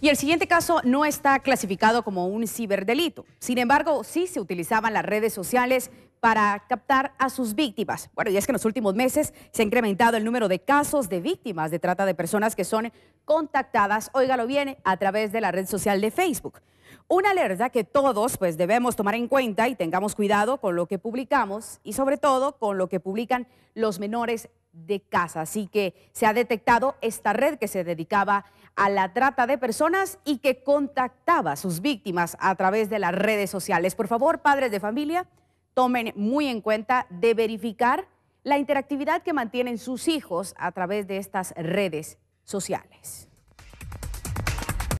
Y el siguiente caso no está clasificado como un ciberdelito. Sin embargo, sí se utilizaban las redes sociales para captar a sus víctimas. Bueno, y es que en los últimos meses se ha incrementado el número de casos de víctimas de trata de personas que son contactadas, óigalo bien, a través de la red social de Facebook. Una alerta que todos pues debemos tomar en cuenta y tengamos cuidado con lo que publicamos y sobre todo con lo que publican los menores de casa. Así que se ha detectado esta red que se dedicaba a la trata de personas y que contactaba a sus víctimas a través de las redes sociales. Por favor, padres de familia, tomen muy en cuenta de verificar la interactividad que mantienen sus hijos a través de estas redes sociales.